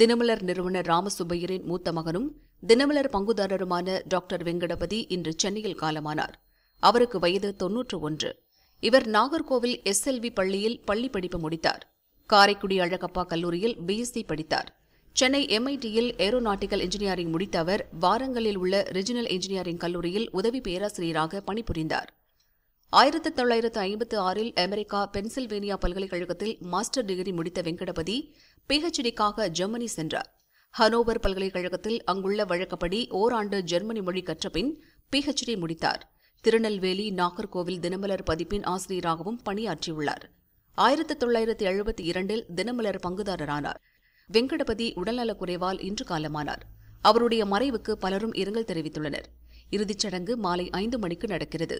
தினமலர் நிறுவனர் ராமசுப்பையரின் மூத்த மகனும் தினமலர் பங்குதாரருமான டாக்டர் வெங்கடபதி இன்று சென்னையில் காலமானார் அவருக்கு வயது தொன்னூற்று ஒன்று இவர் நாகர்கோவில் எஸ்எல்வி பள்ளியில் பள்ளி படிப்பு முடித்தார் காரைக்குடி அழகப்பா கல்லூரியில் பிஎஸ்சி படித்தார் சென்னை எம்ஐடியில் ஏரோநாட்டிக்கல் இன்ஜினியரிங் முடித்த அவர் வாரங்களில் உள்ள ரிஜினல் இன்ஜினியரிங் கல்லூரியில் உதவி பேராசிரியராக பணிபுரிந்தார் ஆயிரத்தி தொள்ளாயிரத்து ஐம்பத்தி ஆறில் அமெரிக்கா பென்சில்வேனியா பல்கலைக்கழகத்தில் மாஸ்டர் டிகிரி முடித்த வெங்கடபதி பிஹெச்டிக்காக ஜெர்மனி சென்றார் ஹனோவர் பல்கலைக்கழகத்தில் அங்குள்ள வழக்கப்படி ஓராண்டு ஜெர்மனி மொழி கற்றபின் பிஹெச்டி முடித்தார் திருநெல்வேலி நாகர்கோவில் தினமலர் பதிப்பின் ஆசிரியராகவும் பணியாற்றியுள்ளார் ஆயிரத்தி தொள்ளாயிரத்தி எழுபத்தி இரண்டில் தினமலர் பங்குதாரரானார் வெங்கடபதி உடல்நலக் குறைவால் இன்று காலமானார் அவருடைய மறைவுக்கு பலரும் இரங்கல் தெரிவித்துள்ளனர் இறுதிச் சடங்கு மாலை ஐந்து மணிக்கு நடக்கிறது